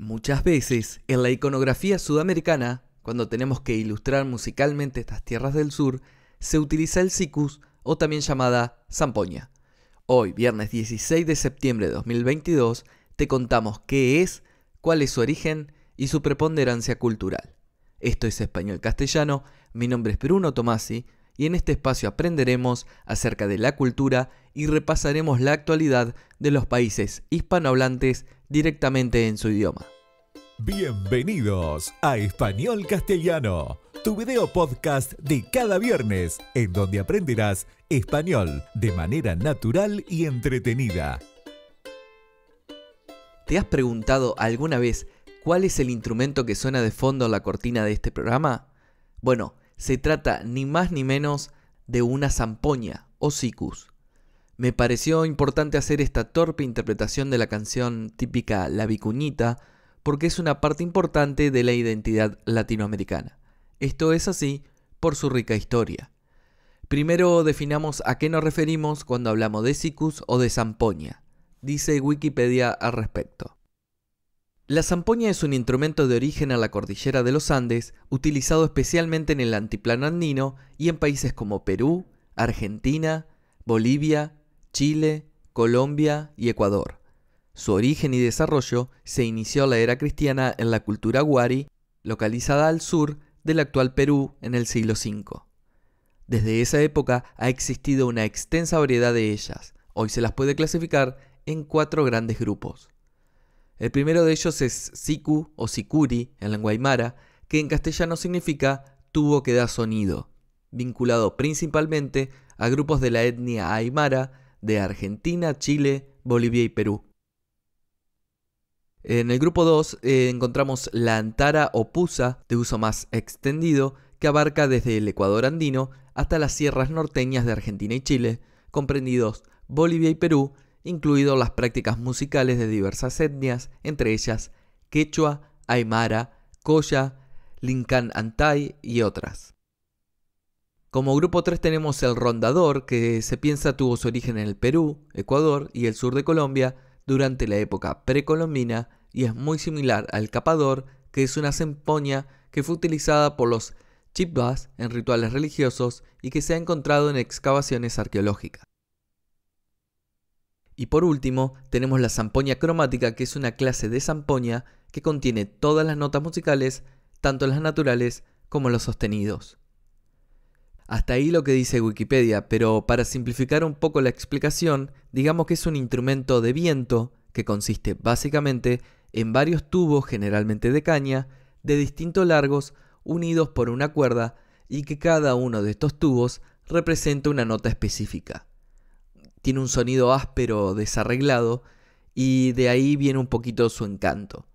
Muchas veces, en la iconografía sudamericana, cuando tenemos que ilustrar musicalmente estas tierras del sur, se utiliza el cicus, o también llamada zampoña. Hoy, viernes 16 de septiembre de 2022, te contamos qué es, cuál es su origen y su preponderancia cultural. Esto es Español Castellano, mi nombre es Bruno Tomasi y en este espacio aprenderemos acerca de la cultura y repasaremos la actualidad de los países hispanohablantes directamente en su idioma. Bienvenidos a Español Castellano, tu video podcast de cada viernes, en donde aprenderás español de manera natural y entretenida. ¿Te has preguntado alguna vez cuál es el instrumento que suena de fondo en la cortina de este programa? Bueno, se trata ni más ni menos de una zampoña o sicus. Me pareció importante hacer esta torpe interpretación de la canción típica La Vicuñita porque es una parte importante de la identidad latinoamericana. Esto es así por su rica historia. Primero definamos a qué nos referimos cuando hablamos de sicus o de zampoña. Dice Wikipedia al respecto. La zampoña es un instrumento de origen a la cordillera de los Andes, utilizado especialmente en el antiplano andino y en países como Perú, Argentina, Bolivia, Chile, Colombia y Ecuador. Su origen y desarrollo se inició la era cristiana en la cultura guari, localizada al sur del actual Perú en el siglo V. Desde esa época ha existido una extensa variedad de ellas. Hoy se las puede clasificar en cuatro grandes grupos. El primero de ellos es Siku o Sikuri en lengua aymara, que en castellano significa tubo que da sonido, vinculado principalmente a grupos de la etnia aymara de Argentina, Chile, Bolivia y Perú. En el grupo 2 eh, encontramos la antara o pusa, de uso más extendido, que abarca desde el Ecuador andino hasta las sierras norteñas de Argentina y Chile, comprendidos Bolivia y Perú, incluido las prácticas musicales de diversas etnias, entre ellas quechua, aymara, coya, lincan antay y otras. Como grupo 3 tenemos el rondador, que se piensa tuvo su origen en el Perú, Ecuador y el sur de Colombia durante la época precolombina y es muy similar al capador, que es una cempoña que fue utilizada por los Chipbas en rituales religiosos y que se ha encontrado en excavaciones arqueológicas. Y por último, tenemos la zampoña cromática, que es una clase de zampoña que contiene todas las notas musicales, tanto las naturales como los sostenidos. Hasta ahí lo que dice Wikipedia, pero para simplificar un poco la explicación, digamos que es un instrumento de viento que consiste básicamente en varios tubos, generalmente de caña, de distintos largos, unidos por una cuerda y que cada uno de estos tubos representa una nota específica. Tiene un sonido áspero, desarreglado, y de ahí viene un poquito su encanto.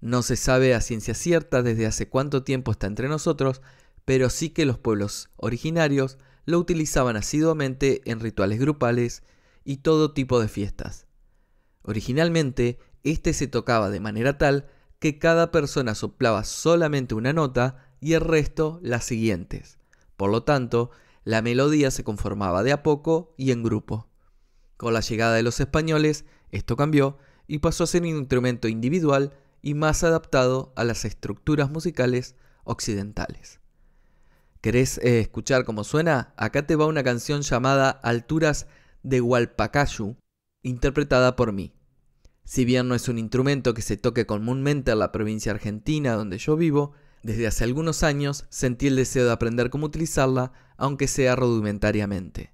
No se sabe a ciencia cierta desde hace cuánto tiempo está entre nosotros, pero sí que los pueblos originarios lo utilizaban asiduamente en rituales grupales y todo tipo de fiestas. Originalmente, este se tocaba de manera tal que cada persona soplaba solamente una nota y el resto las siguientes. Por lo tanto, la melodía se conformaba de a poco y en grupo. Con la llegada de los españoles, esto cambió y pasó a ser un instrumento individual y más adaptado a las estructuras musicales occidentales. ¿Querés eh, escuchar cómo suena? Acá te va una canción llamada Alturas de Hualpacayu, interpretada por mí. Si bien no es un instrumento que se toque comúnmente en la provincia argentina donde yo vivo, desde hace algunos años sentí el deseo de aprender cómo utilizarla, aunque sea rudimentariamente.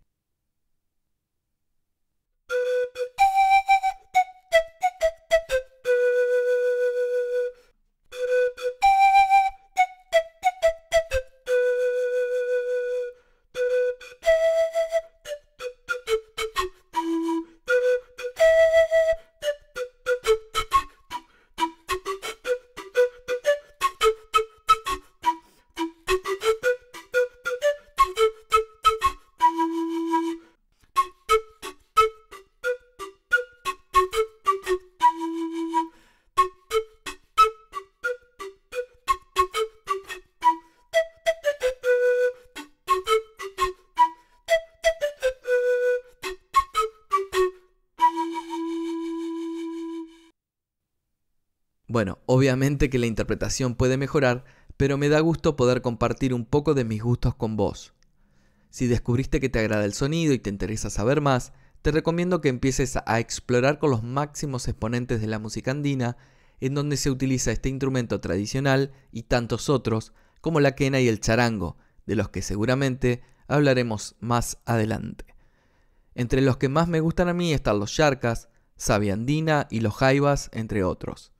Bueno, obviamente que la interpretación puede mejorar, pero me da gusto poder compartir un poco de mis gustos con vos. Si descubriste que te agrada el sonido y te interesa saber más, te recomiendo que empieces a explorar con los máximos exponentes de la música andina, en donde se utiliza este instrumento tradicional y tantos otros, como la quena y el charango, de los que seguramente hablaremos más adelante. Entre los que más me gustan a mí están los sabia sabiandina y los jaivas, entre otros.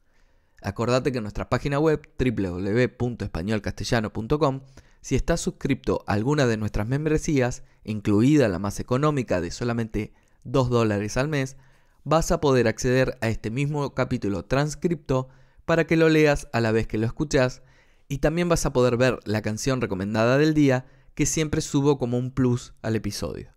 Acordate que en nuestra página web www.españolcastellano.com, si estás suscrito a alguna de nuestras membresías, incluida la más económica de solamente 2 dólares al mes, vas a poder acceder a este mismo capítulo transcripto para que lo leas a la vez que lo escuchas y también vas a poder ver la canción recomendada del día que siempre subo como un plus al episodio.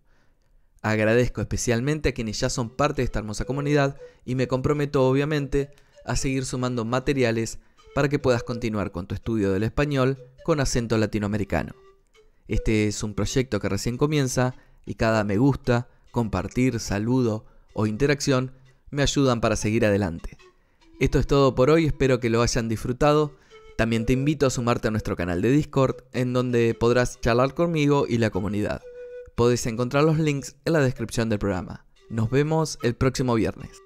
Agradezco especialmente a quienes ya son parte de esta hermosa comunidad y me comprometo obviamente a seguir sumando materiales para que puedas continuar con tu estudio del español con acento latinoamericano. Este es un proyecto que recién comienza y cada me gusta, compartir, saludo o interacción me ayudan para seguir adelante. Esto es todo por hoy, espero que lo hayan disfrutado. También te invito a sumarte a nuestro canal de Discord, en donde podrás charlar conmigo y la comunidad. Podés encontrar los links en la descripción del programa. Nos vemos el próximo viernes.